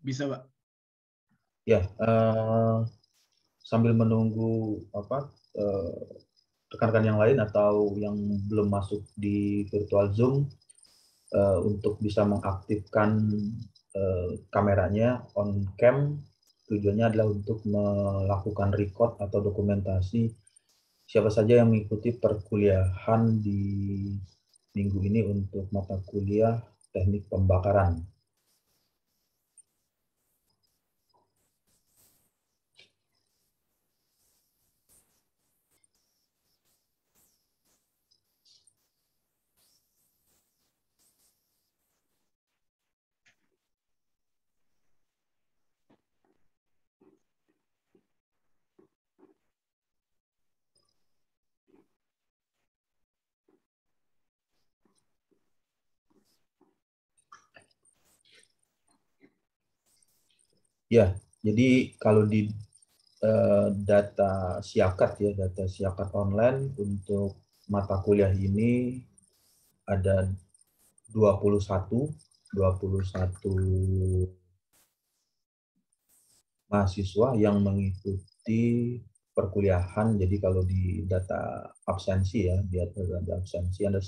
bisa pak ya uh, sambil menunggu apa eh, rekan-rekan uh, yang lain atau yang belum masuk di virtual zoom uh, untuk bisa mengaktifkan uh, kameranya on cam tujuannya adalah untuk melakukan record atau dokumentasi siapa saja yang mengikuti perkuliahan di minggu ini untuk mata kuliah teknik pembakaran. Ya, jadi kalau di uh, data siakat ya, data siakat online untuk mata kuliah ini ada 21 21 mahasiswa yang mengikuti perkuliahan. Jadi kalau di data absensi ya, di data absensi ada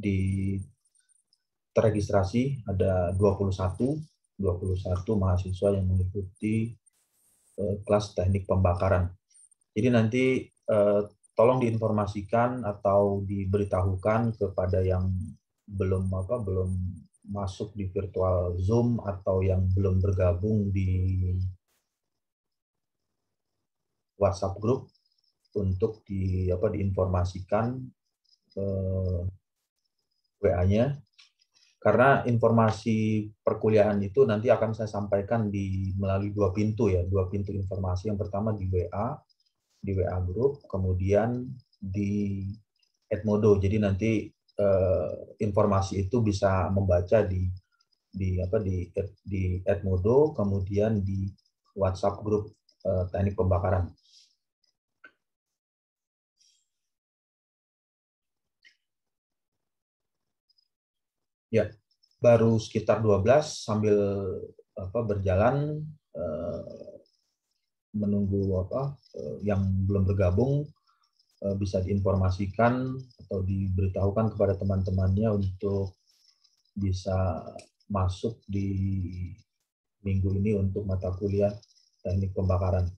di terregistrasi ada 21 21 mahasiswa yang mengikuti eh, kelas teknik pembakaran. Jadi nanti uh, tolong diinformasikan atau diberitahukan kepada yang belum apa belum masuk di virtual Zoom atau yang belum bergabung di WhatsApp grup untuk di apa diinformasikan uh, eh, WA-nya karena informasi perkuliahan itu nanti akan saya sampaikan di melalui dua pintu ya, dua pintu informasi. Yang pertama di WA, di WA grup kemudian di Edmodo. Jadi nanti eh, informasi itu bisa membaca di di apa di di Edmodo, kemudian di WhatsApp grup eh, teknik pembakaran. Ya, baru sekitar 12 sambil apa berjalan eh, menunggu apa eh, yang belum bergabung eh, bisa diinformasikan atau diberitahukan kepada teman-temannya untuk bisa masuk di minggu ini untuk mata kuliah teknik pembakaran.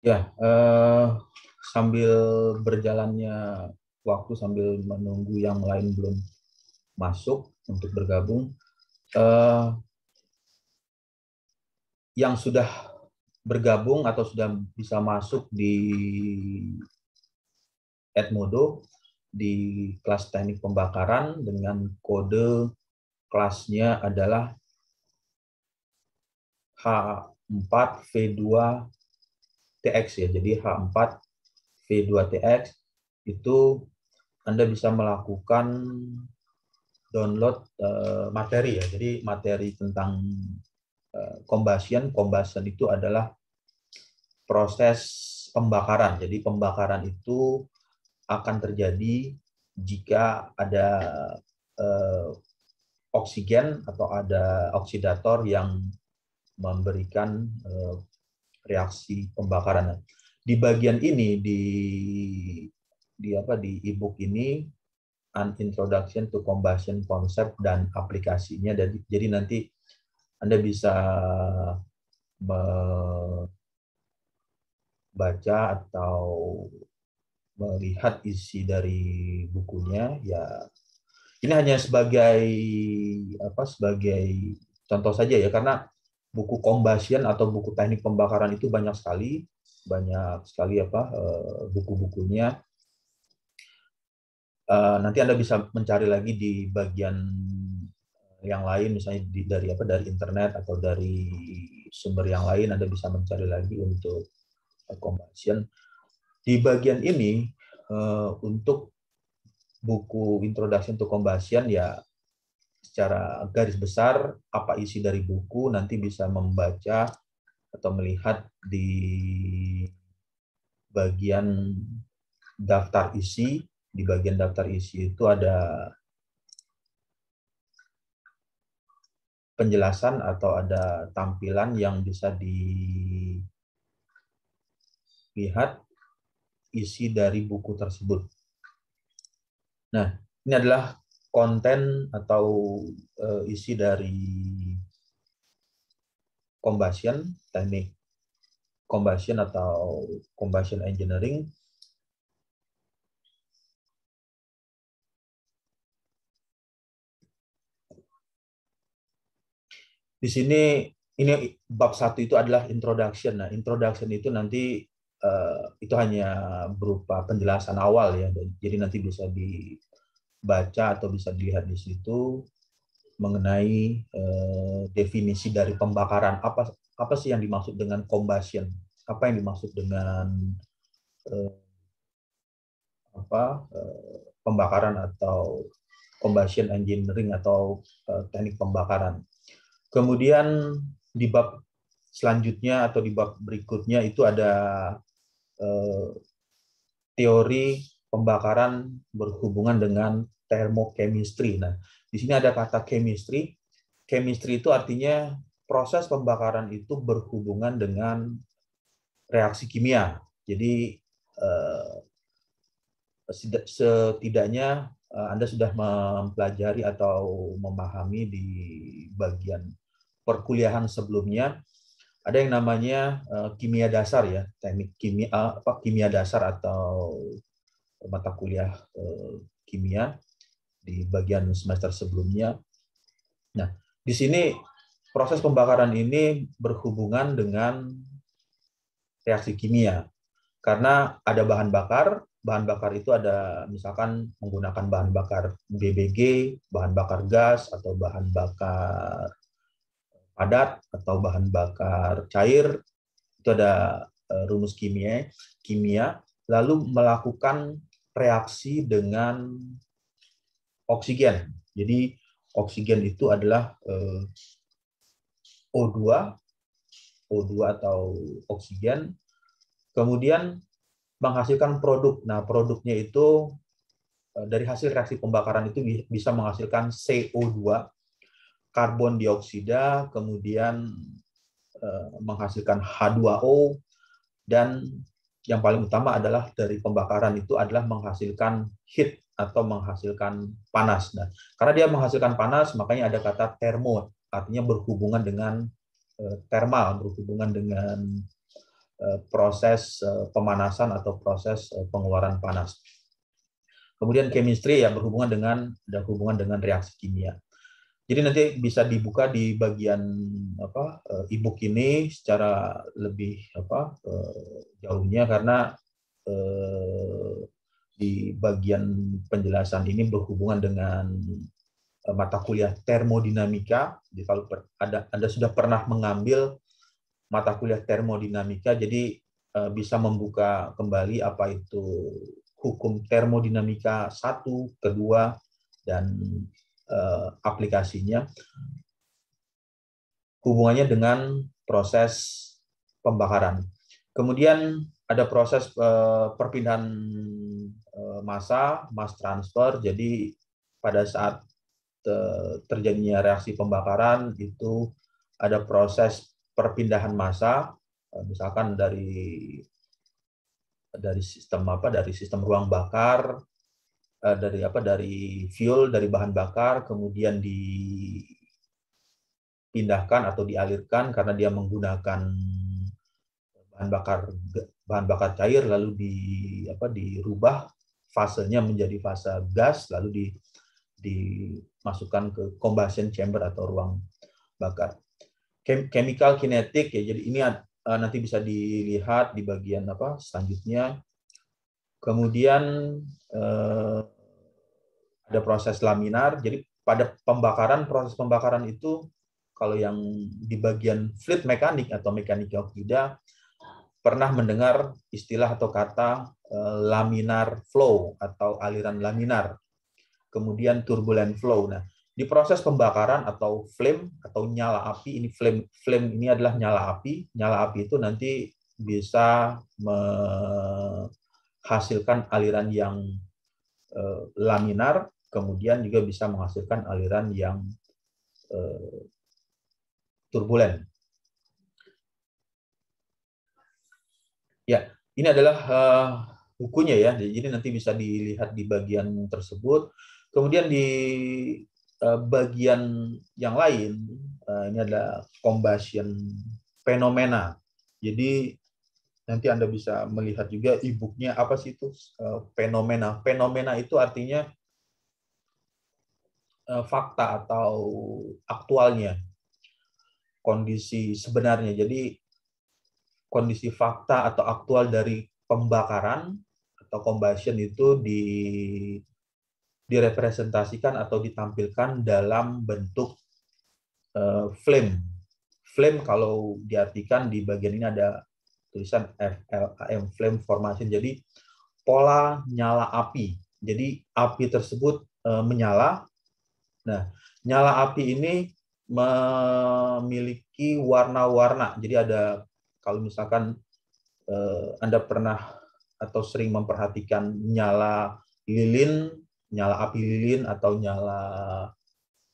Ya, uh, sambil berjalannya waktu sambil menunggu yang lain belum masuk untuk bergabung, uh, yang sudah bergabung atau sudah bisa masuk di Edmodo di kelas teknik pembakaran dengan kode kelasnya adalah H4V2 TX ya. Jadi H4 V2TX itu Anda bisa melakukan download uh, materi ya. Jadi materi tentang uh, combustion, combustion itu adalah proses pembakaran. Jadi pembakaran itu akan terjadi jika ada uh, oksigen atau ada oksidator yang memberikan uh, reaksi pembakaran. Di bagian ini di di apa di ebook ini an introduction to combustion concept dan aplikasinya jadi, jadi nanti Anda bisa baca atau melihat isi dari bukunya ya ini hanya sebagai apa sebagai contoh saja ya karena buku kombasian atau buku teknik pembakaran itu banyak sekali, banyak sekali apa eh, buku-bukunya. Eh, nanti Anda bisa mencari lagi di bagian yang lain, misalnya dari apa dari internet atau dari sumber yang lain, Anda bisa mencari lagi untuk kombasian eh, Di bagian ini untuk buku introduction to kombasian ya secara garis besar apa isi dari buku nanti bisa membaca atau melihat di bagian daftar isi di bagian daftar isi itu ada penjelasan atau ada tampilan yang bisa dilihat isi dari buku tersebut. Nah, ini adalah konten atau uh, isi dari combustion teknik combustion atau combustion engineering di sini ini bab satu itu adalah introduction. Nah, introduction itu nanti uh, itu hanya berupa penjelasan awal ya. Jadi nanti bisa di baca atau bisa dilihat di situ mengenai eh, definisi dari pembakaran apa apa sih yang dimaksud dengan combustion apa yang dimaksud dengan eh, apa eh, pembakaran atau combustion engineering atau eh, teknik pembakaran kemudian di bab selanjutnya atau di bab berikutnya itu ada eh, teori pembakaran berhubungan dengan termokemistri. Nah, di sini ada kata chemistry. Chemistry itu artinya proses pembakaran itu berhubungan dengan reaksi kimia. Jadi eh, setidaknya eh, Anda sudah mempelajari atau memahami di bagian perkuliahan sebelumnya ada yang namanya eh, kimia dasar ya teknik kimia apa kimia dasar atau mata kuliah eh, kimia di bagian semester sebelumnya. Nah, di sini proses pembakaran ini berhubungan dengan reaksi kimia. Karena ada bahan bakar, bahan bakar itu ada misalkan menggunakan bahan bakar BBG, bahan bakar gas atau bahan bakar padat atau bahan bakar cair itu ada eh, rumus kimia kimia lalu melakukan reaksi dengan oksigen. Jadi oksigen itu adalah O2, eh, O2 atau oksigen, kemudian menghasilkan produk. Nah, produknya itu eh, dari hasil reaksi pembakaran itu bisa menghasilkan CO2, karbon dioksida, kemudian eh, menghasilkan H2O dan yang paling utama adalah dari pembakaran itu adalah menghasilkan heat atau menghasilkan panas. Nah, karena dia menghasilkan panas, makanya ada kata termo, artinya berhubungan dengan eh, thermal, berhubungan dengan eh, proses eh, pemanasan atau proses pengeluaran panas. Kemudian chemistry ya berhubungan dengan ada hubungan dengan reaksi kimia. Jadi nanti bisa dibuka di bagian apa eh, ebook ini secara lebih apa eh, jauhnya karena eh, di bagian penjelasan ini berhubungan dengan mata kuliah termodinamika. Jadi kalau ada Anda sudah pernah mengambil mata kuliah termodinamika, jadi bisa membuka kembali apa itu hukum termodinamika satu, kedua dan uh, aplikasinya hubungannya dengan proses pembakaran. Kemudian ada proses uh, perpindahan uh, massa, mass transfer. Jadi pada saat uh, terjadinya reaksi pembakaran itu ada proses perpindahan massa, uh, misalkan dari dari sistem apa dari sistem ruang bakar Eh, dari apa dari fuel dari bahan bakar kemudian dipindahkan atau dialirkan karena dia menggunakan bahan bakar bahan bakar cair lalu di apa dirubah fasenya menjadi fase gas lalu di dimasukkan ke combustion chamber atau ruang bakar. Chemical kinetik ya jadi ini eh, nanti bisa dilihat di bagian apa selanjutnya Kemudian eh, ada proses laminar. Jadi pada pembakaran proses pembakaran itu kalau yang di bagian fluid mekanik atau mekanika oksida pernah mendengar istilah atau kata eh, laminar flow atau aliran laminar. Kemudian turbulent flow. Nah, di proses pembakaran atau flame atau nyala api ini flame flame ini adalah nyala api. Nyala api itu nanti bisa me menghasilkan aliran yang eh, laminar, kemudian juga bisa menghasilkan aliran yang eh, turbulen. Ya, ini adalah eh, bukunya ya. Jadi nanti bisa dilihat di bagian tersebut. Kemudian di eh, bagian yang lain eh, ini adalah combustion fenomena. Jadi nanti Anda bisa melihat juga e apa sih itu eh, fenomena. Fenomena itu artinya eh, fakta atau aktualnya, kondisi sebenarnya. Jadi kondisi fakta atau aktual dari pembakaran atau combustion itu di direpresentasikan atau ditampilkan dalam bentuk eh, flame. Flame kalau diartikan di bagian ini ada tulisan FLAM flame formation. Jadi pola nyala api. Jadi api tersebut e, menyala. Nah, nyala api ini memiliki warna-warna. Jadi ada kalau misalkan e, Anda pernah atau sering memperhatikan nyala lilin, nyala api lilin atau nyala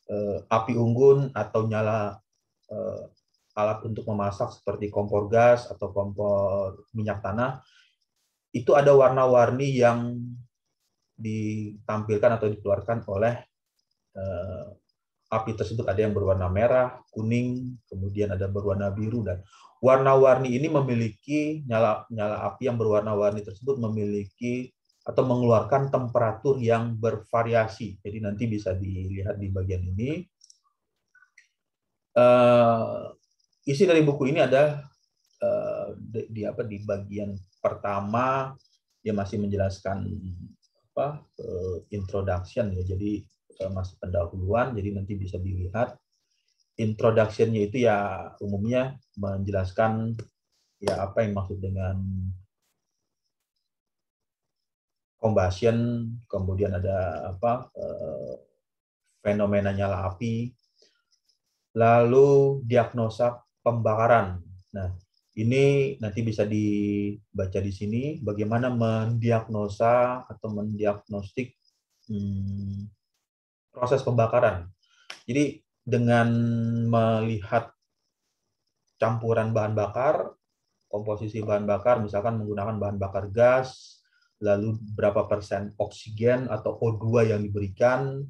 e, api unggun atau nyala alat untuk memasak seperti kompor gas atau kompor minyak tanah itu ada warna-warni yang ditampilkan atau dikeluarkan oleh eh, api tersebut ada yang berwarna merah, kuning, kemudian ada berwarna biru dan warna-warni ini memiliki nyala nyala api yang berwarna-warni tersebut memiliki atau mengeluarkan temperatur yang bervariasi. Jadi nanti bisa dilihat di bagian ini. Eh, isi dari buku ini ada uh, di, di apa di bagian pertama dia masih menjelaskan apa uh, introduction ya. Jadi uh, eh, masih pendahuluan. Jadi nanti bisa dilihat introductionnya itu ya umumnya menjelaskan ya apa yang maksud dengan combustion, kemudian ada apa uh, fenomenanya api, lalu diagnosa pembakaran. Nah, ini nanti bisa dibaca di sini bagaimana mendiagnosa atau mendiagnostik hmm, proses pembakaran. Jadi dengan melihat campuran bahan bakar, komposisi bahan bakar, misalkan menggunakan bahan bakar gas, lalu berapa persen oksigen atau O2 yang diberikan,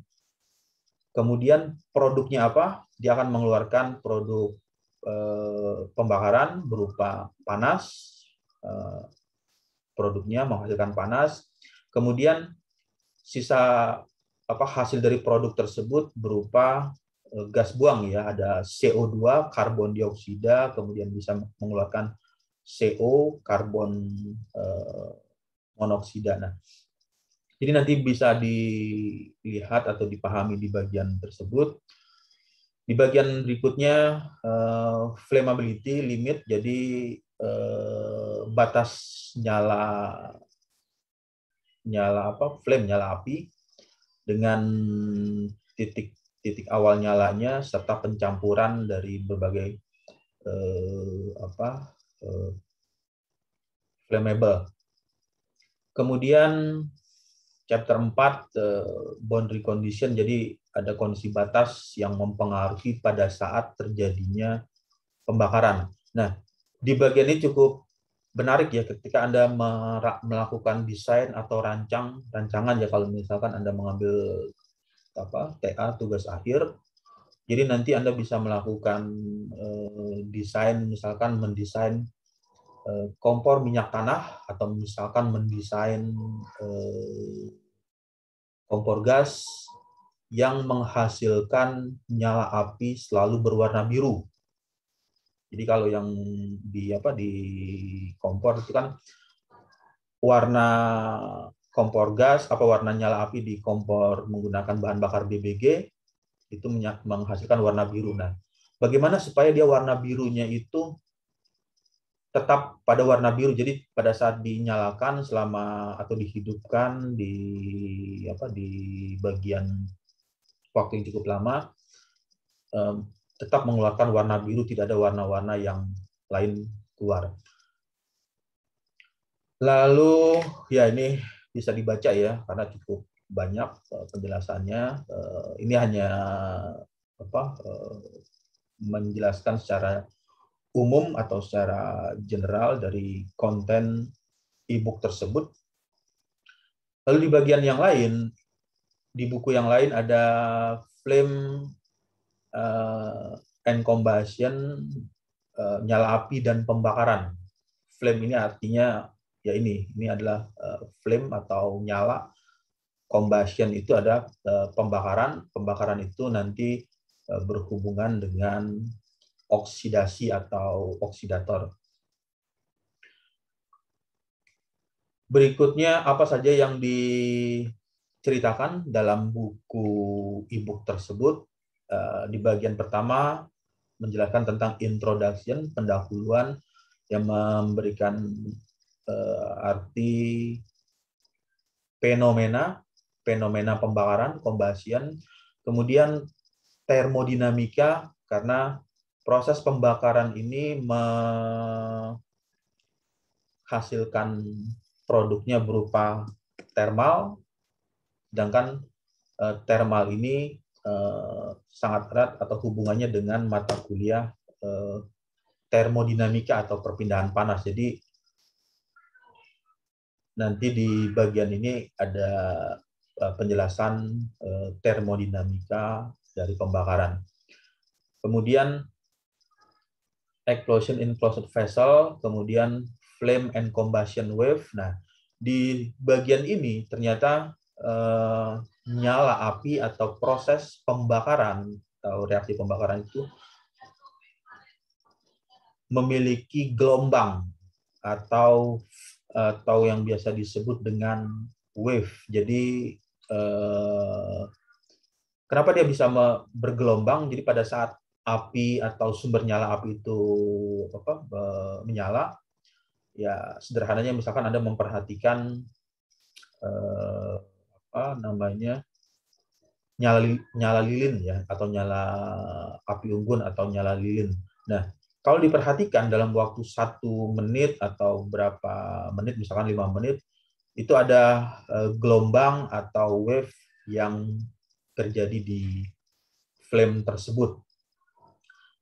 kemudian produknya apa, dia akan mengeluarkan produk Eh, pembakaran berupa panas, eh, produknya menghasilkan panas. Kemudian sisa apa hasil dari produk tersebut berupa eh, gas buang ya, ada CO2, karbon dioksida, kemudian bisa mengeluarkan CO, karbon monoksida. Nah, jadi nanti bisa dilihat atau dipahami di bagian tersebut di bagian berikutnya uh, flammability limit jadi uh, batas nyala nyala apa flame nyala api dengan titik titik awal nyalanya serta pencampuran dari berbagai uh, apa uh, flammable. Kemudian chapter 4 uh, eh, boundary condition jadi ada kondisi batas yang mempengaruhi pada saat terjadinya pembakaran. Nah, di bagian ini cukup menarik ya ketika Anda melakukan desain atau rancang rancangan ya kalau misalkan Anda mengambil apa TA tugas akhir. Jadi nanti Anda bisa melakukan eh, desain misalkan mendesain Eh, kompor minyak tanah atau misalkan mendesain eh, kompor gas yang menghasilkan nyala api selalu berwarna biru. Jadi kalau yang di apa di kompor itu kan warna kompor gas apa warna nyala api di kompor menggunakan bahan bakar BBG itu menghasilkan warna biru. Nah, bagaimana supaya dia warna birunya itu tetap pada warna biru. Jadi pada saat dinyalakan selama atau dihidupkan di apa di bagian waktu yang cukup lama um, tetap mengeluarkan warna biru, tidak ada warna-warna yang lain keluar. Lalu ya ini bisa dibaca ya karena cukup banyak eh, penjelasannya. Eh, ini hanya apa menjelaskan secara umum atau secara general dari konten e-book tersebut. Lalu di bagian yang lain, di buku yang lain ada flame uh, and combustion, uh, nyala api dan pembakaran. Flame ini artinya ya ini, ini adalah uh, flame atau nyala. Combustion itu ada uh, pembakaran, pembakaran itu nanti uh, berhubungan dengan oksidasi atau oksidator. Berikutnya apa saja yang diceritakan dalam buku e tersebut. Eh, di bagian pertama menjelaskan tentang introduction, pendahuluan yang memberikan eh, arti fenomena, fenomena pembakaran, kombasian, kemudian termodinamika karena proses pembakaran ini menghasilkan produknya berupa thermal, sedangkan eh, thermal ini eh, sangat erat atau hubungannya dengan mata kuliah eh, termodinamika atau perpindahan panas. Jadi nanti di bagian ini ada penjelasan termodinamika dari pembakaran. Kemudian explosion in closed vessel, kemudian flame and combustion wave. Nah, di bagian ini ternyata eh, nyala api atau proses pembakaran atau reaksi pembakaran itu memiliki gelombang atau eh, atau yang biasa disebut dengan wave. Jadi eh, kenapa dia bisa bergelombang? Jadi pada saat api atau sumber nyala api itu apa menyala ya sederhananya misalkan Anda memperhatikan eh, apa namanya nyala nyala lilin ya atau nyala api unggun atau nyala lilin. Nah, kalau diperhatikan dalam waktu satu menit atau berapa menit misalkan lima menit itu ada eh, gelombang atau wave yang terjadi di flame tersebut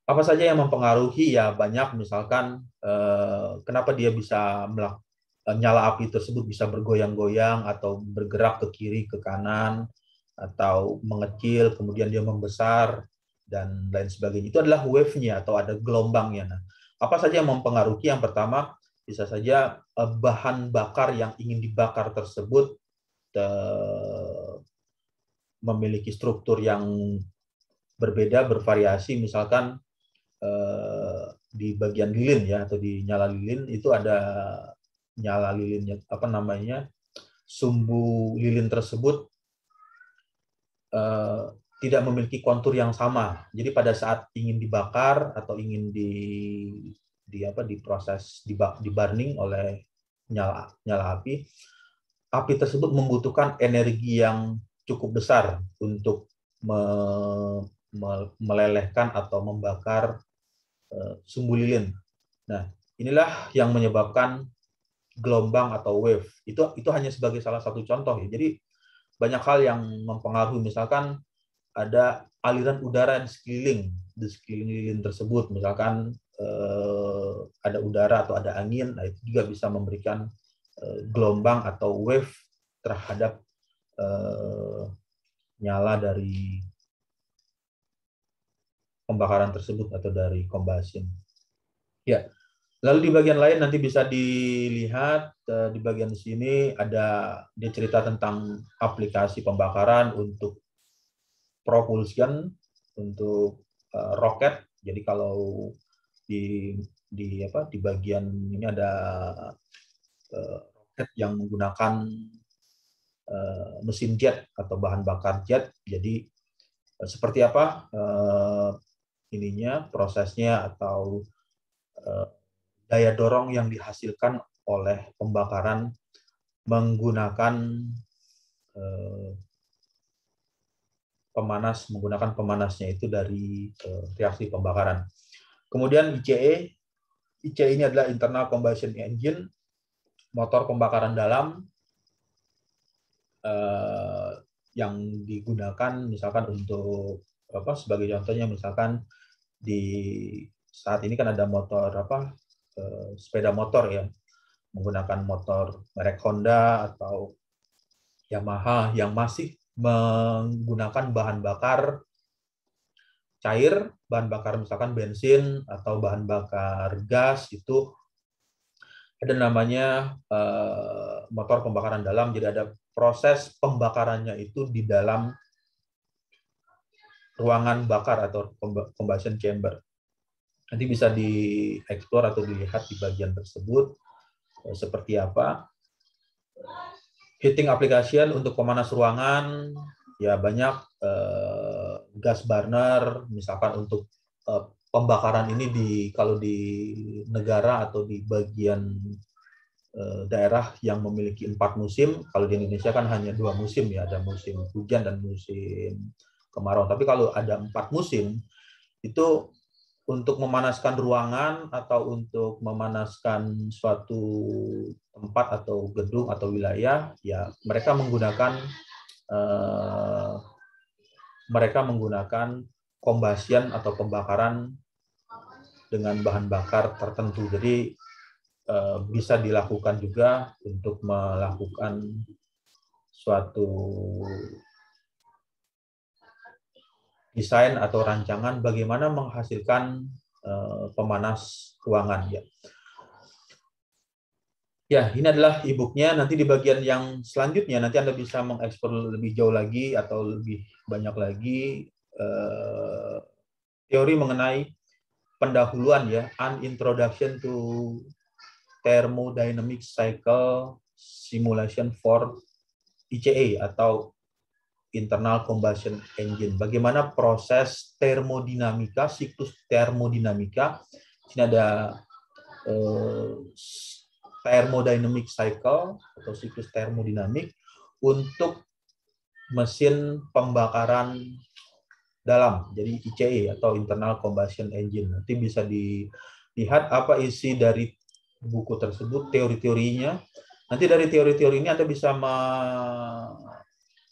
apa saja yang mempengaruhi ya banyak misalkan eh, kenapa dia bisa melak eh, nyala api tersebut bisa bergoyang-goyang atau bergerak ke kiri ke kanan atau mengecil kemudian dia membesar dan lain sebagainya itu adalah wave-nya atau ada gelombangnya nah, apa saja yang mempengaruhi yang pertama bisa saja eh, bahan bakar yang ingin dibakar tersebut memiliki struktur yang berbeda bervariasi misalkan Eh, di bagian lilin ya atau di nyala lilin itu ada nyala lilinnya apa namanya sumbu lilin tersebut eh, tidak memiliki kontur yang sama. Jadi pada saat ingin dibakar atau ingin di di apa diproses dibak di burning oleh nyala nyala api, api tersebut membutuhkan energi yang cukup besar untuk me, me, melelehkan atau membakar Eh, sumbu lilin. Nah, inilah yang menyebabkan gelombang atau wave. Itu itu hanya sebagai salah satu contoh ya. Jadi banyak hal yang mempengaruhi misalkan ada aliran udara di sekeliling di sekeliling lilin tersebut misalkan eh, ada udara atau ada angin nah itu juga bisa memberikan eh, gelombang atau wave terhadap eh, nyala dari pembakaran tersebut atau dari combustion. Ya. Lalu di bagian lain nanti bisa dilihat eh, di bagian sini ada dia cerita tentang aplikasi pembakaran untuk propulsion untuk eh, roket. Jadi kalau di di apa di bagian ini ada eh, roket yang menggunakan mesin jet atau bahan bakar jet. Jadi seperti apa ininya prosesnya atau eh, daya dorong yang dihasilkan oleh pembakaran menggunakan eh, pemanas menggunakan pemanasnya itu dari eh, reaksi pembakaran. Kemudian ICE ICE ini adalah internal combustion engine motor pembakaran dalam yang digunakan misalkan untuk apa sebagai contohnya misalkan di saat ini kan ada motor apa eh, sepeda motor ya menggunakan motor merek Honda atau Yamaha yang masih menggunakan bahan bakar cair, bahan bakar misalkan bensin atau bahan bakar gas itu ada namanya eh, motor pembakaran dalam. Jadi ada proses pembakarannya itu di dalam ruangan bakar atau combustion chamber. Nanti bisa dieksplor atau dilihat di bagian tersebut eh, seperti apa. Heating application untuk pemanas ruangan ya banyak eh, gas burner misalkan untuk eh, pembakaran ini di kalau di negara atau di bagian eh, daerah yang memiliki empat musim kalau di Indonesia kan hanya dua musim ya ada musim hujan dan musim kemarau. Tapi kalau ada empat musim, itu untuk memanaskan ruangan atau untuk memanaskan suatu tempat atau gedung atau wilayah, ya mereka menggunakan eh, mereka menggunakan kombasian atau pembakaran dengan bahan bakar tertentu. Jadi eh, bisa dilakukan juga untuk melakukan suatu desain atau rancangan bagaimana menghasilkan eh, pemanas ruangan ya. Ya, ini adalah e-booknya. Nanti di bagian yang selanjutnya nanti Anda bisa mengekspor lebih jauh lagi atau lebih banyak lagi eh, teori mengenai pendahuluan ya, an introduction to thermodynamic cycle simulation for ICE atau internal combustion engine. Bagaimana proses termodinamika, siklus termodinamika. Sini ada eh, thermodynamic cycle atau siklus termodinamik untuk mesin pembakaran dalam, jadi ICE atau internal combustion engine. Nanti bisa dilihat apa isi dari buku tersebut, teori-teorinya. Nanti dari teori-teori ini Anda bisa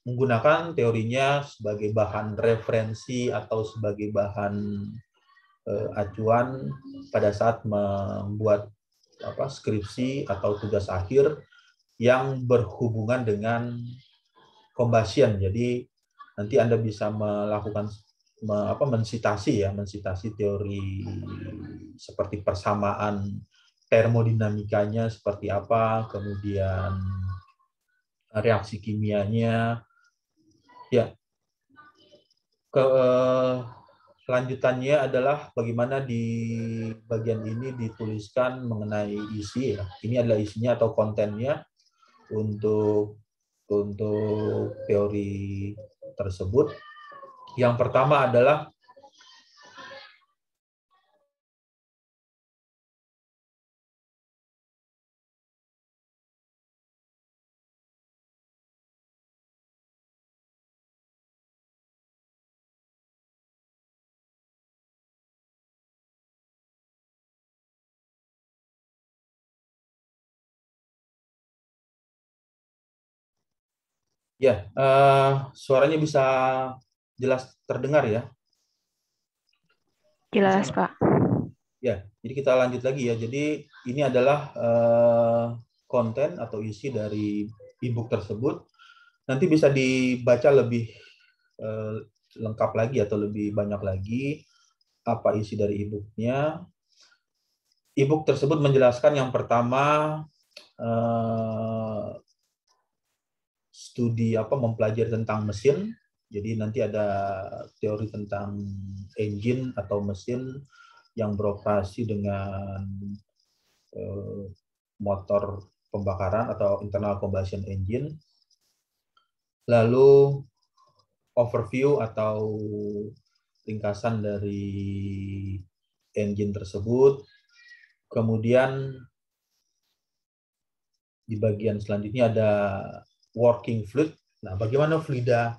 menggunakan teorinya sebagai bahan referensi atau sebagai bahan eh, acuan pada saat membuat apa skripsi atau tugas akhir yang berhubungan dengan kombasian Jadi nanti Anda bisa melakukan me, apa mensitasi ya, mensitasi teori seperti persamaan termodinamikanya seperti apa, kemudian reaksi kimianya, Ya. Ke, eh, lanjutannya adalah bagaimana di bagian ini dituliskan mengenai isi ya. Ini adalah isinya atau kontennya untuk untuk teori tersebut. Yang pertama adalah Ya, uh, suaranya bisa jelas terdengar ya. Jelas, Pak. Ya, jadi kita lanjut lagi ya. Jadi ini adalah uh, konten atau isi dari ebook tersebut. Nanti bisa dibaca lebih uh, lengkap lagi atau lebih banyak lagi apa isi dari e e Ebook tersebut menjelaskan yang pertama studi apa mempelajari tentang mesin. Jadi nanti ada teori tentang engine atau mesin yang beroperasi dengan eh, motor pembakaran atau internal combustion engine. Lalu overview atau ringkasan dari engine tersebut. Kemudian di bagian selanjutnya ada working fluid. Nah, bagaimana fluida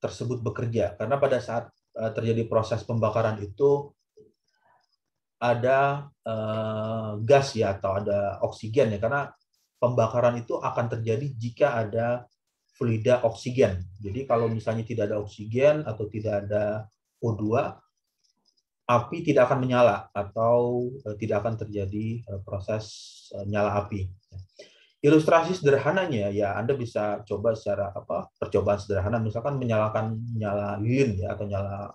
tersebut bekerja? Karena pada saat eh, terjadi proses pembakaran itu ada eh, gas ya atau ada oksigen ya karena pembakaran itu akan terjadi jika ada fluida oksigen. Jadi kalau misalnya tidak ada oksigen atau tidak ada O2 api tidak akan menyala atau eh, tidak akan terjadi eh, proses nyala api ilustrasi sederhananya ya Anda bisa coba secara apa percobaan sederhana misalkan menyalakan nyala lilin ya atau nyala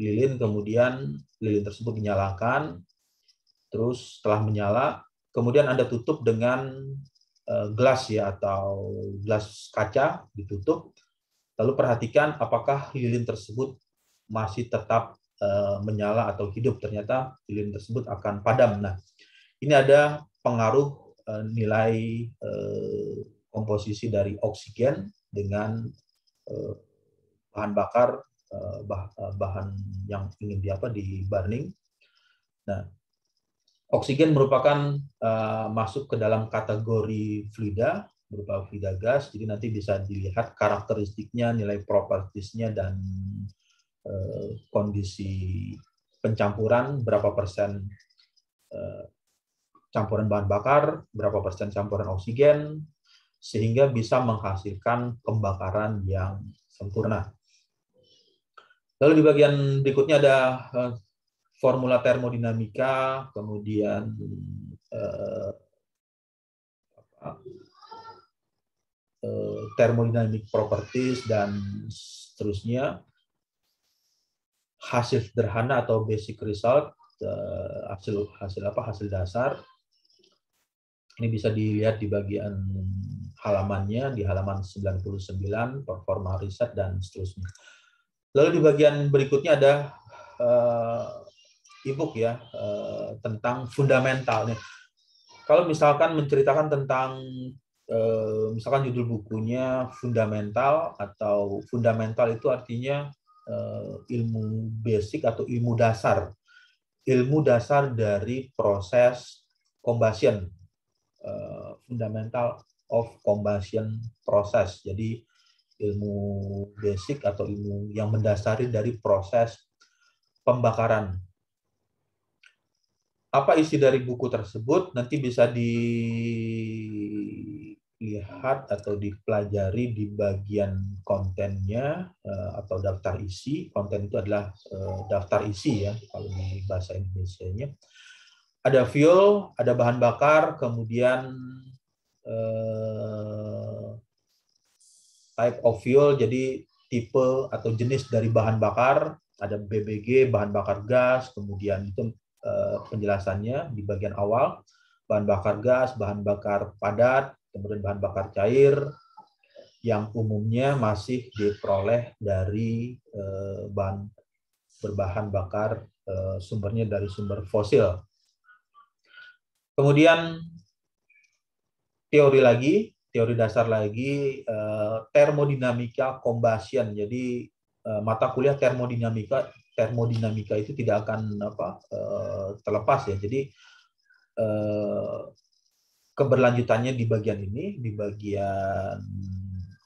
lilin kemudian lilin tersebut dinyalakan terus setelah menyala kemudian Anda tutup dengan eh, gelas ya atau gelas kaca ditutup lalu perhatikan apakah lilin tersebut masih tetap eh, menyala atau hidup ternyata lilin tersebut akan padam nah ini ada pengaruh Eh, nilai eh, komposisi dari oksigen dengan eh, bahan bakar bahan yang ingin di di burning. Nah, oksigen merupakan masuk ke dalam kategori fluida berupa fluida gas. Jadi nanti bisa dilihat karakteristiknya, nilai propertisnya dan kondisi pencampuran berapa persen campuran bahan bakar, berapa persen campuran oksigen, sehingga bisa menghasilkan pembakaran yang sempurna. Lalu di bagian berikutnya ada eh, formula termodinamika, kemudian eh, apa, eh, termodinamik properties dan seterusnya. Hasil sederhana atau basic result, eh, hasil hasil apa hasil dasar ini bisa dilihat di bagian halamannya, di halaman 99, performa riset, dan seterusnya. Lalu di bagian berikutnya ada eh, e-book ya, eh, tentang fundamental. Kalau misalkan menceritakan tentang eh, misalkan judul bukunya fundamental atau fundamental itu artinya ilmu basic atau ilmu dasar ilmu dasar dari proses combustion Eh, fundamental of combustion process. Jadi ilmu basic atau ilmu yang mendasari dari proses pembakaran. Apa isi dari buku tersebut nanti bisa dilihat atau dipelajari di bagian kontennya eh, atau daftar isi. Konten itu adalah eh, daftar isi ya kalau di bahasa Indonesia-nya ada fuel, ada bahan bakar, kemudian eh, type of fuel, jadi tipe atau jenis dari bahan bakar, ada BBG, bahan bakar gas, kemudian itu eh, penjelasannya di bagian awal, bahan bakar gas, bahan bakar padat, kemudian bahan bakar cair, yang umumnya masih diperoleh dari eh, bahan berbahan bakar eh, sumbernya dari sumber fosil Kemudian teori lagi, teori dasar lagi eh, termodinamika combustion. Jadi eh, mata kuliah termodinamika termodinamika itu tidak akan apa eh, terlepas ya. Jadi keberlanjutannya di bagian ini, di bagian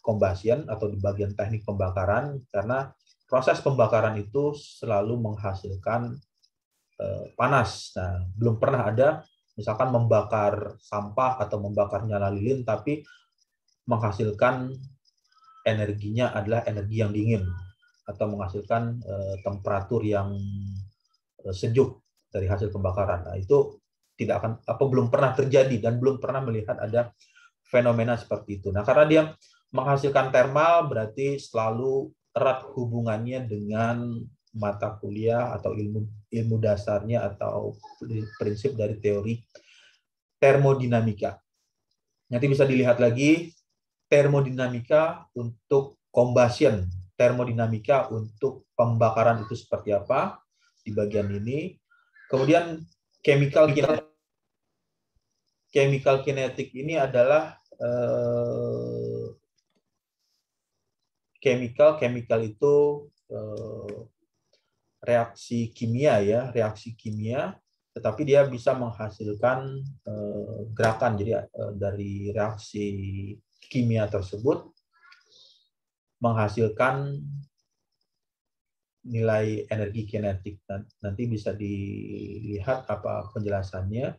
combustion atau di bagian teknik pembakaran karena proses pembakaran itu selalu menghasilkan panas. Nah, belum pernah ada misalkan membakar sampah atau membakar nyala lilin tapi menghasilkan energinya adalah energi yang dingin atau menghasilkan eh, temperatur yang eh, sejuk dari hasil pembakaran. Nah, itu tidak akan apa belum pernah terjadi dan belum pernah melihat ada fenomena seperti itu. Nah, karena dia menghasilkan thermal berarti selalu erat hubungannya dengan mata kuliah atau ilmu ilmu dasarnya atau prinsip dari teori termodinamika. Nanti bisa dilihat lagi termodinamika untuk combustion, termodinamika untuk pembakaran itu seperti apa di bagian ini. Kemudian chemical kinetik, Chemical kinetik ini adalah eh, chemical chemical itu eh, reaksi kimia ya, reaksi kimia, tetapi dia bisa menghasilkan eh, gerakan. Jadi eh, dari reaksi kimia tersebut menghasilkan nilai energi kinetik. Nah, nanti bisa dilihat apa penjelasannya.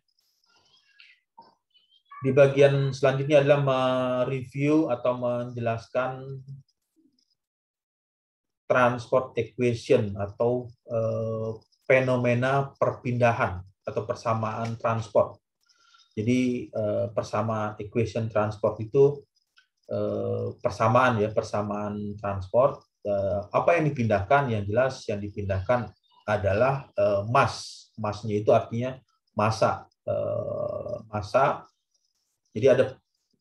Di bagian selanjutnya adalah mereview atau menjelaskan transport equation atau eh, fenomena perpindahan atau persamaan transport. Jadi eh, persamaan equation transport itu eh, persamaan ya persamaan transport. apa yang dipindahkan? Yang jelas yang dipindahkan adalah mass. Massnya itu artinya massa. masa massa. Jadi ada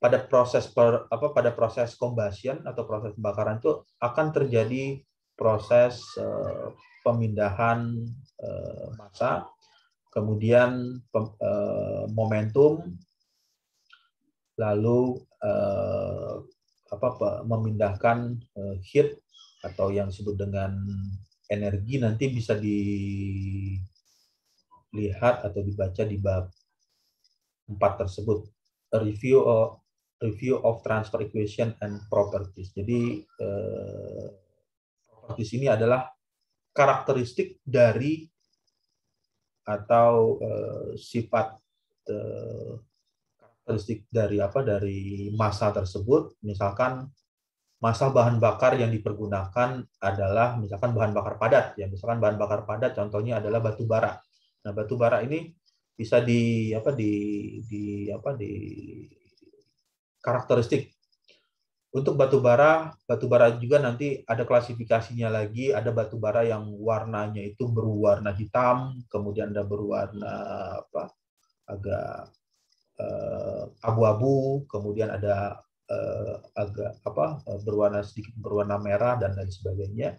pada proses per, apa pada proses combustion atau proses pembakaran itu akan terjadi proses eh, pemindahan eh, massa, kemudian eh, momentum, lalu apa memindahkan heat atau yang disebut dengan energi nanti bisa dilihat atau dibaca di bab 4 tersebut review of, review of transfer equation and properties. Jadi eh, properties ini adalah karakteristik dari atau eh, sifat eh, karakteristik dari apa dari masa tersebut misalkan masa bahan bakar yang dipergunakan adalah misalkan bahan bakar padat ya misalkan bahan bakar padat contohnya adalah batu bara nah batu bara ini bisa di apa di di apa di karakteristik untuk batu bara, batu bara juga nanti ada klasifikasinya lagi, ada batu bara yang warnanya itu berwarna hitam, kemudian ada berwarna apa agak eh, abu-abu, kemudian ada eh, agak apa eh, berwarna sedikit berwarna merah dan lain sebagainya.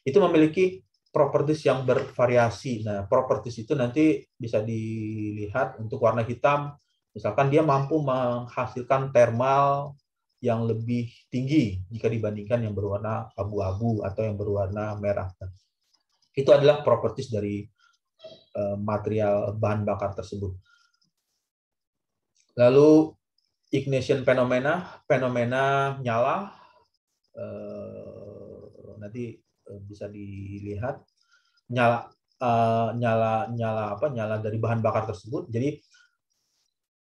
Itu memiliki properties yang bervariasi. Nah, properties itu nanti bisa dilihat untuk warna hitam, misalkan dia mampu menghasilkan thermal yang lebih tinggi jika dibandingkan yang berwarna abu-abu atau yang berwarna merah. Itu adalah properties dari eh, material bahan bakar tersebut. Lalu ignition fenomena, fenomena nyala eh, nanti eh, bisa dilihat nyala nyala nyala apa nyala dari bahan bakar tersebut. Jadi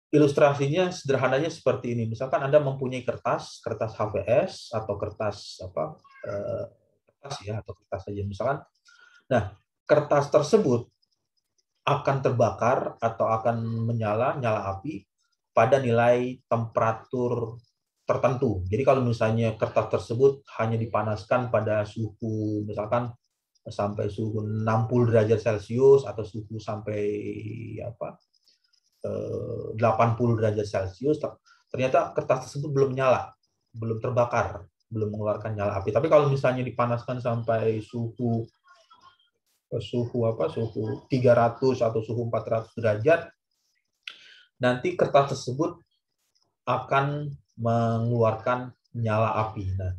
ilustrasinya sederhananya seperti ini. Misalkan Anda mempunyai kertas, kertas HVS atau kertas apa? Eh, kertas ya atau kertas saja misalkan. Nah, kertas tersebut akan terbakar atau akan menyala nyala api pada nilai temperatur tertentu. Jadi kalau misalnya kertas tersebut hanya dipanaskan pada suhu misalkan sampai suhu 60 derajat Celcius atau suhu sampai apa 80 eh, derajat Celcius, ternyata kertas tersebut belum nyala, belum terbakar, belum mengeluarkan nyala api. Tapi kalau misalnya dipanaskan sampai suhu eh, suhu apa suhu 300 atau suhu 400 derajat, nanti kertas tersebut akan mengeluarkan nyala api. Nah,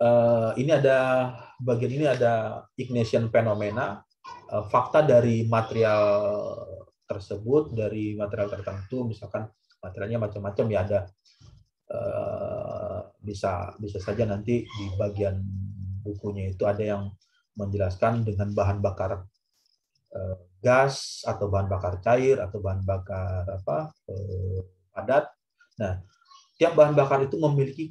eh, ini ada bagian ini ada ignition fenomena, fakta dari material tersebut dari material tertentu, misalkan materialnya macam-macam ya ada eh, bisa bisa saja nanti di bagian bukunya itu ada yang menjelaskan dengan bahan bakar eh, gas atau bahan bakar cair atau bahan bakar apa padat. Eh, nah, tiap bahan bakar itu memiliki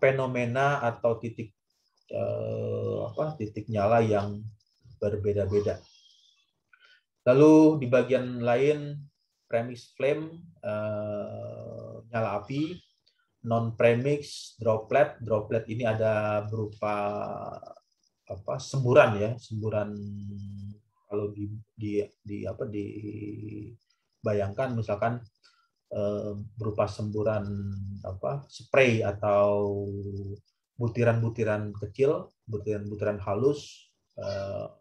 fenomena atau titik apa titik nyala yang berbeda-beda. Lalu di bagian lain premix flame uh, nyala api, non premix droplet. Droplet ini ada berupa apa? semburan ya, semburan kalau di di, di apa di bayangkan misalkan uh, berupa semburan apa? spray atau butiran-butiran kecil, butiran-butiran halus uh,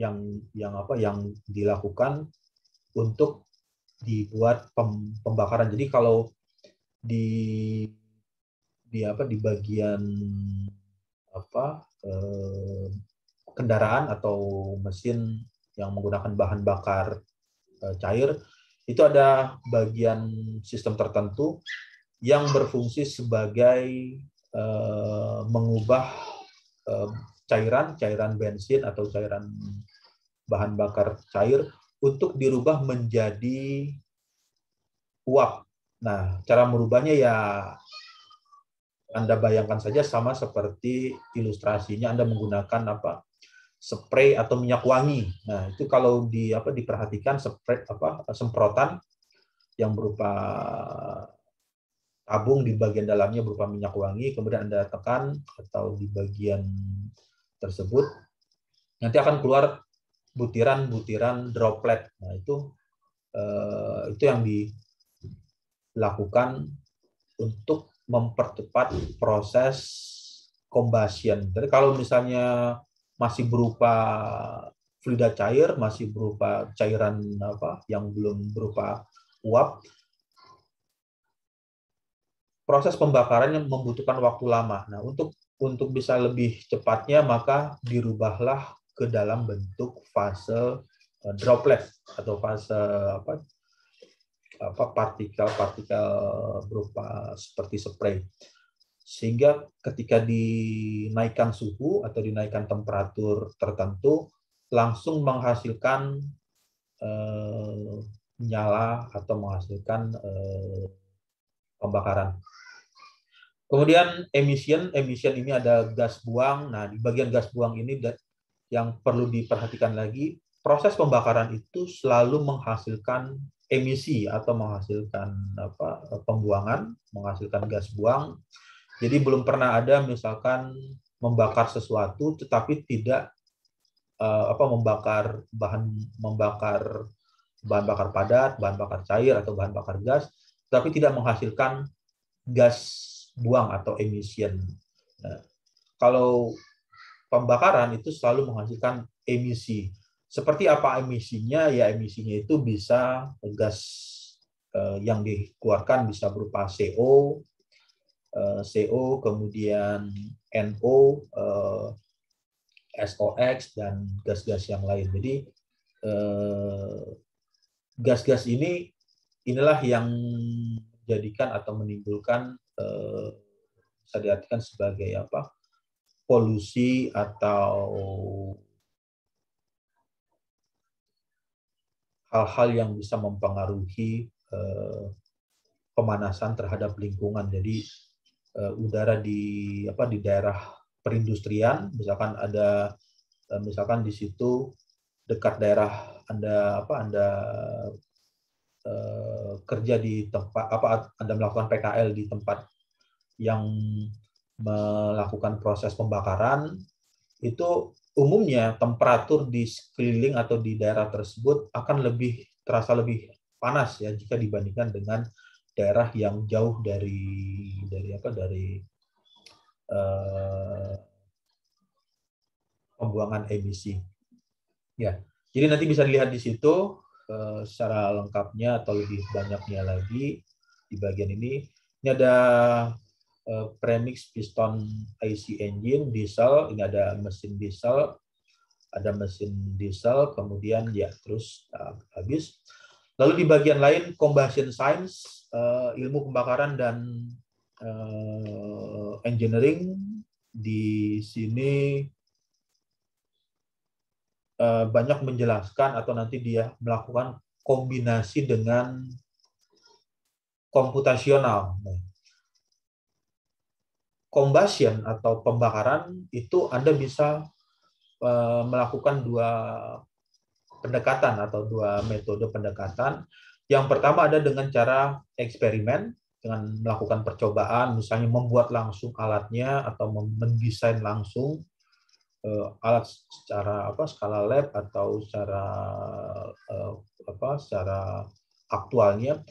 yang yang apa yang dilakukan untuk dibuat pem, pembakaran. Jadi kalau di di apa di bagian apa eh, kendaraan atau mesin yang menggunakan bahan bakar eh, cair itu ada bagian sistem tertentu yang berfungsi sebagai eh, mengubah eh, cairan cairan bensin atau cairan bahan bakar cair untuk dirubah menjadi uap. Nah, cara merubahnya ya Anda bayangkan saja sama seperti ilustrasinya Anda menggunakan apa? spray atau minyak wangi. Nah, itu kalau di apa diperhatikan spray apa semprotan yang berupa tabung di bagian dalamnya berupa minyak wangi, kemudian Anda tekan atau di bagian tersebut nanti akan keluar butiran-butiran droplet. Nah, itu eh, itu yang dilakukan untuk mempercepat proses combustion. Jadi kalau misalnya masih berupa fluida cair, masih berupa cairan apa yang belum berupa uap, proses pembakarannya membutuhkan waktu lama. Nah, untuk untuk bisa lebih cepatnya maka dirubahlah ke dalam bentuk fase eh, droplet atau fase apa apa partikel-partikel berupa seperti spray sehingga ketika dinaikkan suhu atau dinaikkan temperatur tertentu langsung menghasilkan eh, nyala atau menghasilkan eh, pembakaran. Kemudian emission, emission ini ada gas buang. Nah, di bagian gas buang ini yang perlu diperhatikan lagi, proses pembakaran itu selalu menghasilkan emisi atau menghasilkan apa pembuangan, menghasilkan gas buang. Jadi belum pernah ada misalkan membakar sesuatu tetapi tidak uh, apa membakar bahan membakar bahan bakar padat, bahan bakar cair atau bahan bakar gas tetapi tidak menghasilkan gas buang atau emission. Nah, eh, kalau pembakaran itu selalu menghasilkan emisi. Seperti apa emisinya? Ya emisinya itu bisa gas eh, yang dikeluarkan bisa berupa CO, eh, CO, kemudian NO, eh, SOX dan gas-gas yang lain. Jadi gas-gas ini inilah yang menjadikan atau menimbulkan bisa diartikan sebagai apa? polusi atau hal-hal yang bisa mempengaruhi eh, pemanasan terhadap lingkungan. Jadi eh, udara di apa di daerah perindustrian misalkan ada eh, misalkan di situ dekat daerah Anda apa Anda kerja di tempat apa Anda melakukan PKL di tempat yang melakukan proses pembakaran itu umumnya temperatur di sekeliling atau di daerah tersebut akan lebih terasa lebih panas ya jika dibandingkan dengan daerah yang jauh dari dari apa dari uh, pembuangan emisi. Ya, jadi nanti bisa dilihat di situ uh, secara lengkapnya atau lebih banyaknya lagi di bagian ini. Ini ada Eh, premix piston IC engine diesel ini ada mesin diesel ada mesin diesel kemudian ya terus uh, habis lalu di bagian lain combustion science uh, ilmu pembakaran dan uh, engineering di sini uh, banyak menjelaskan atau nanti dia melakukan kombinasi dengan komputasional. Nah, combustion atau pembakaran itu Anda bisa eh, melakukan dua pendekatan atau dua metode pendekatan. Yang pertama ada dengan cara eksperimen dengan melakukan percobaan, misalnya membuat langsung alatnya atau mendesain langsung eh, alat secara apa skala lab atau secara eh, apa secara aktualnya.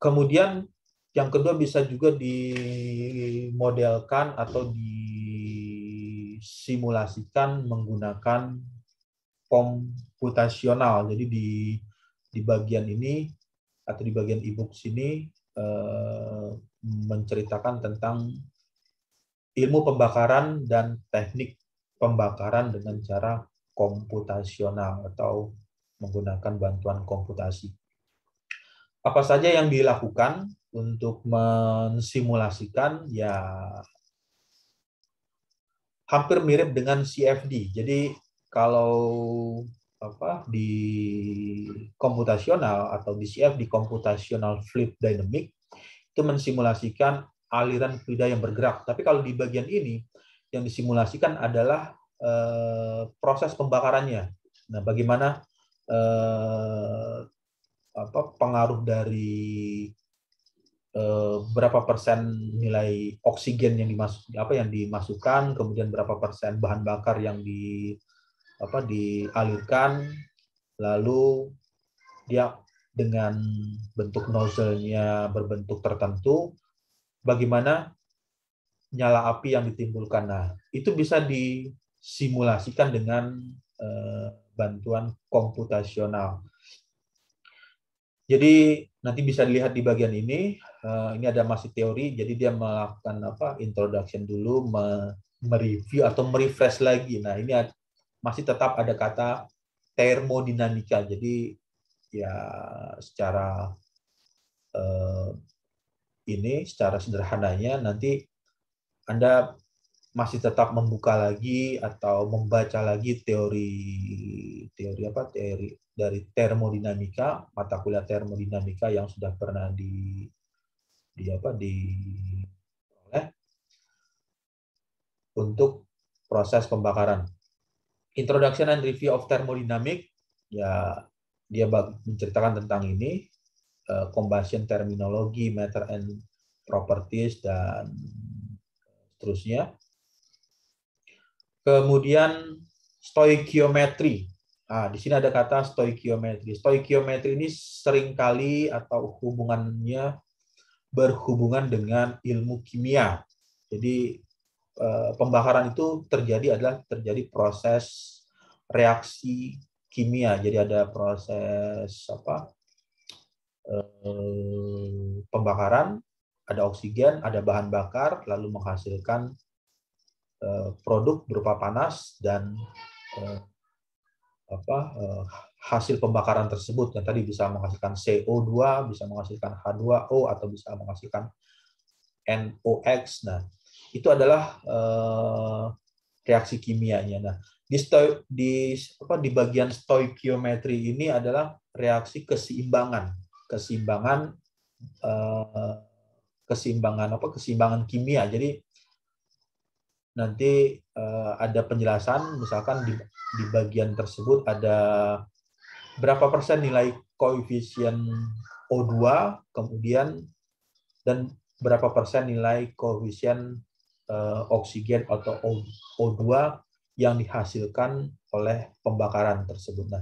Kemudian yang kedua bisa juga dimodelkan atau disimulasikan menggunakan komputasional. Jadi di di bagian ini atau di bagian e-book sini eh, menceritakan tentang ilmu pembakaran dan teknik pembakaran dengan cara komputasional atau menggunakan bantuan komputasi. Apa saja yang dilakukan? untuk mensimulasikan ya hampir mirip dengan CFD. Jadi kalau apa di komputasional atau di CFD computational fluid dynamic itu mensimulasikan aliran fluida yang bergerak. Tapi kalau di bagian ini yang disimulasikan adalah eh, proses pembakarannya. Nah, bagaimana eh, apa pengaruh dari Eh, berapa persen nilai oksigen yang dimasuk apa yang dimasukkan kemudian berapa persen bahan bakar yang di apa dialirkan lalu dia dengan bentuk nozzle-nya berbentuk tertentu bagaimana nyala api yang ditimbulkan nah itu bisa disimulasikan dengan eh, bantuan komputasional jadi nanti bisa dilihat di bagian ini Eh, ini ada masih teori, jadi dia melakukan apa introduction dulu, mereview atau merefresh lagi. Nah ini masih tetap ada kata termodinamika. Jadi ya secara eh, ini secara sederhananya nanti Anda masih tetap membuka lagi atau membaca lagi teori teori apa teori dari termodinamika mata kuliah termodinamika yang sudah pernah di di apa di oleh untuk proses pembakaran. Introduction and Review of Thermodynamic ya dia menceritakan tentang ini uh, combustion terminology, matter and properties dan seterusnya. Kemudian stoikiometri. Ah, di sini ada kata stoikiometri. Stoikiometri ini seringkali atau hubungannya berhubungan dengan ilmu kimia. Jadi eh, pembakaran itu terjadi adalah terjadi proses reaksi kimia. Jadi ada proses apa? Eh, pembakaran, ada oksigen, ada bahan bakar lalu menghasilkan eh, produk berupa panas dan apa hasil pembakaran tersebut yang tadi bisa menghasilkan CO2, bisa menghasilkan H2O atau bisa menghasilkan NOx. Nah, itu adalah eh, reaksi kimianya. Nah, di, di apa di bagian stoikiometri ini adalah reaksi keseimbangan, keseimbangan eh, keseimbangan apa keseimbangan kimia. Jadi nanti eh, ada penjelasan misalkan di di bagian tersebut ada berapa persen nilai koefisien O2, kemudian dan berapa persen nilai koefisien uh, oksigen atau O2 yang dihasilkan oleh pembakaran tersebut. Nah,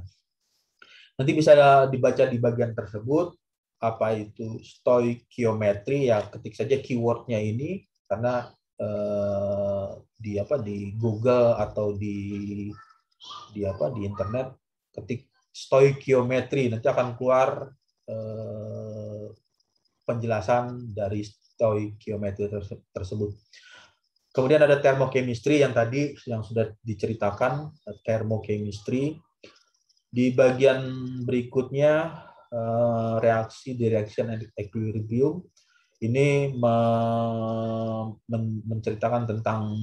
nanti bisa dibaca di bagian tersebut apa itu stoikiometri ya ketik saja keywordnya ini karena eh, di apa di Google atau di di apa di internet ketik stoikiometri. Nanti akan keluar eh, penjelasan dari stoikiometri tersebut. Kemudian ada termokimistri yang tadi yang sudah diceritakan termochemistry. Di bagian berikutnya eh, reaksi di reaction equilibrium ini menceritakan tentang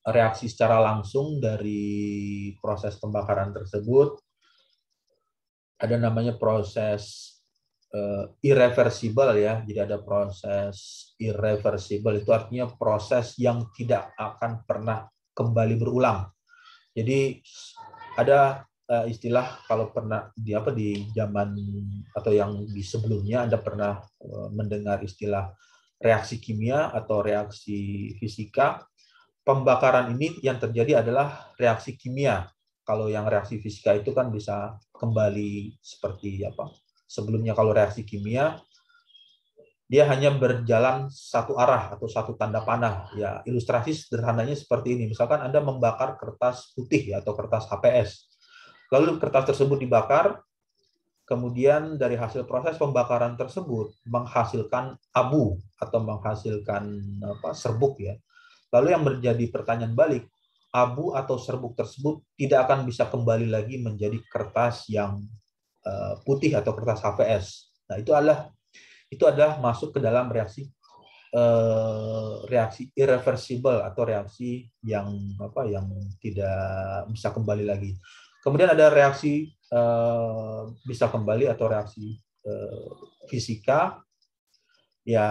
reaksi secara langsung dari proses pembakaran tersebut ada namanya proses uh, irreversible ya. Jadi ada proses irreversible itu artinya proses yang tidak akan pernah kembali berulang. Jadi ada uh, istilah kalau pernah di apa di zaman atau yang di sebelumnya Anda pernah uh, mendengar istilah reaksi kimia atau reaksi fisika. Pembakaran ini yang terjadi adalah reaksi kimia kalau yang reaksi fisika itu kan bisa kembali seperti apa sebelumnya kalau reaksi kimia dia hanya berjalan satu arah atau satu tanda panah ya ilustrasi sederhananya seperti ini misalkan anda membakar kertas putih ya, atau kertas HPS lalu kertas tersebut dibakar kemudian dari hasil proses pembakaran tersebut menghasilkan abu atau menghasilkan apa serbuk ya lalu yang menjadi pertanyaan balik abu atau serbuk tersebut tidak akan bisa kembali lagi menjadi kertas yang eh, putih atau kertas HVS. Nah, itu adalah itu adalah masuk ke dalam reaksi eh, reaksi irreversible atau reaksi yang apa yang tidak bisa kembali lagi. Kemudian ada reaksi eh, bisa kembali atau reaksi fisika ya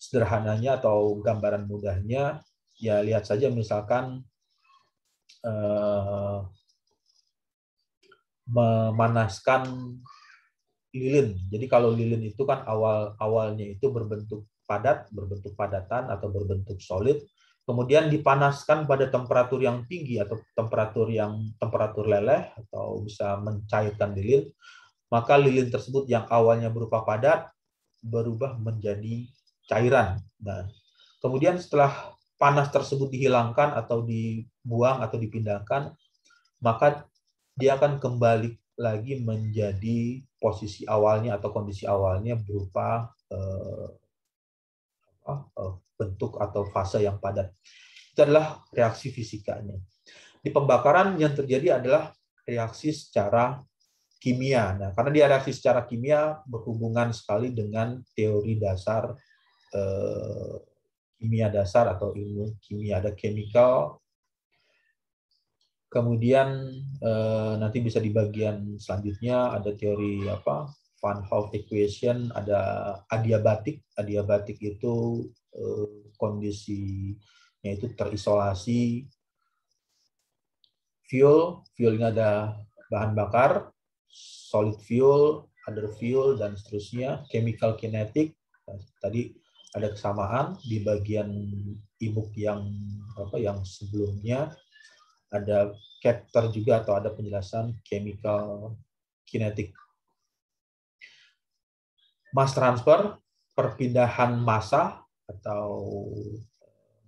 sederhananya atau gambaran mudahnya ya lihat saja misalkan uh, memanaskan lilin. Jadi kalau lilin itu kan awal awalnya itu berbentuk padat, berbentuk padatan atau berbentuk solid, kemudian dipanaskan pada temperatur yang tinggi atau temperatur yang temperatur leleh atau bisa mencairkan lilin, maka lilin tersebut yang awalnya berupa padat berubah menjadi cairan. Nah, kemudian setelah panas tersebut dihilangkan atau di dibuang atau dipindahkan, maka dia akan kembali lagi menjadi posisi awalnya atau kondisi awalnya berupa eh, eh, bentuk atau fase yang padat. Itu adalah reaksi fisikanya. Di pembakaran yang terjadi adalah reaksi secara kimia. Nah, karena dia reaksi secara kimia berhubungan sekali dengan teori dasar eh, kimia dasar atau ilmu kimia ada chemical Kemudian eh, nanti bisa di bagian selanjutnya ada teori apa Van Hoff equation, ada adiabatik. Adiabatik itu eh, kondisinya itu terisolasi fuel, fuelnya ada bahan bakar, solid fuel, other fuel dan seterusnya, chemical kinetic. Tadi ada kesamaan di bagian ebook yang apa yang sebelumnya ada capture juga atau ada penjelasan chemical kinetik Mass transfer, perpindahan massa atau eh,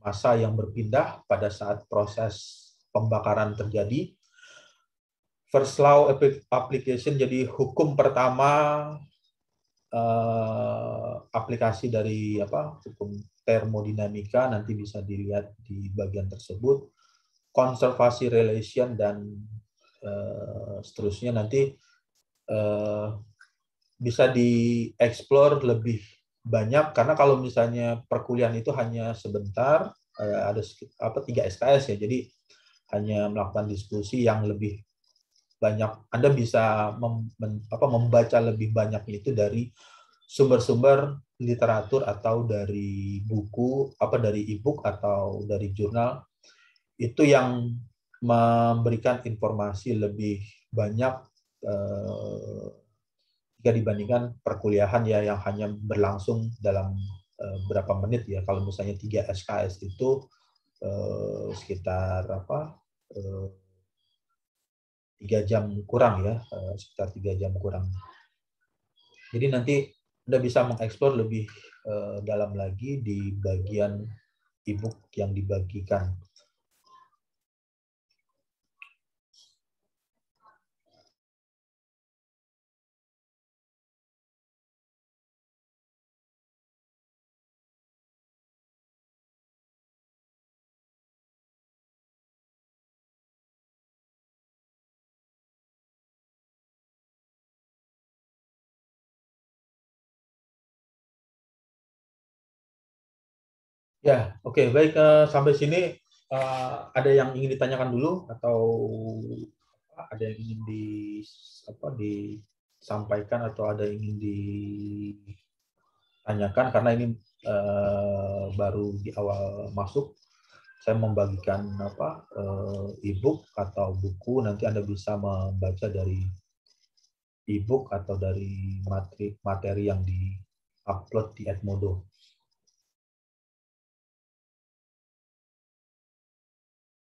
massa yang berpindah pada saat proses pembakaran terjadi. First law application jadi hukum pertama eh, aplikasi dari apa hukum termodinamika nanti bisa dilihat di bagian tersebut konservasi relation dan uh, seterusnya nanti uh, bisa dieksplor lebih banyak karena kalau misalnya perkuliahan itu hanya sebentar uh, ada apa tiga SKS ya jadi hanya melakukan diskusi yang lebih banyak Anda bisa mem, men, apa, membaca lebih banyak itu dari sumber-sumber literatur atau dari buku apa dari e-book atau dari jurnal itu yang memberikan informasi lebih banyak eh, jika dibandingkan perkuliahan ya yang hanya berlangsung dalam eh, berapa menit ya kalau misalnya tiga SKS itu eh, sekitar apa eh, tiga jam kurang ya eh, sekitar tiga jam kurang jadi nanti anda bisa mengeksplor lebih eh, dalam lagi di bagian ebook yang dibagikan Ya, oke, okay, baik. Uh, sampai sini uh, ada yang ingin ditanyakan dulu atau ada yang ingin di apa disampaikan atau ada yang ingin ditanyakan karena ini uh, baru di awal masuk. Saya membagikan apa uh, e-book atau buku nanti Anda bisa membaca dari e-book atau dari materi materi yang di upload di Edmodo.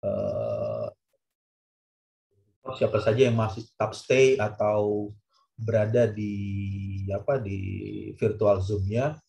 uh, siapa saja yang masih tetap stay atau berada di apa di virtual zoom-nya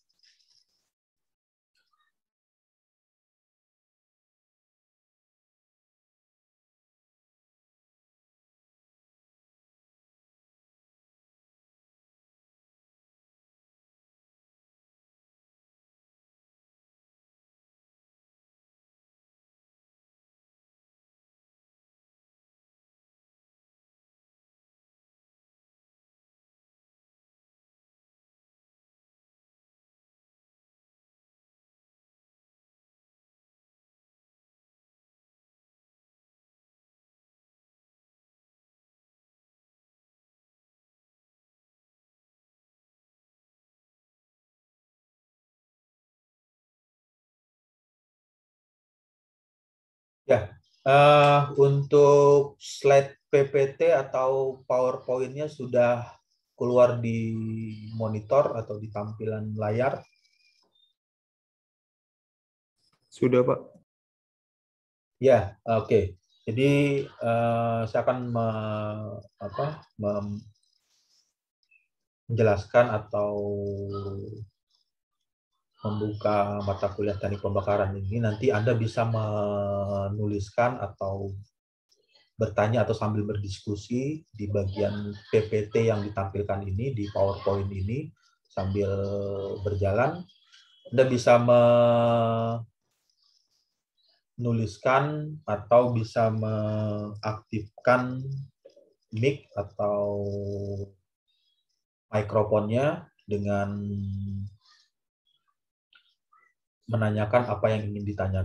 Uh, untuk slide PPT atau PowerPoint-nya sudah keluar di monitor atau di tampilan layar? Sudah, Pak. Ya, oke. Okay. Jadi uh, saya akan me, apa, menjelaskan atau membuka mata kuliah teknik pembakaran ini nanti Anda bisa menuliskan atau bertanya atau sambil berdiskusi di bagian PPT yang ditampilkan ini di PowerPoint ini sambil berjalan Anda bisa menuliskan atau bisa mengaktifkan mic atau mikrofonnya dengan menanyakan apa yang ingin ditanyakan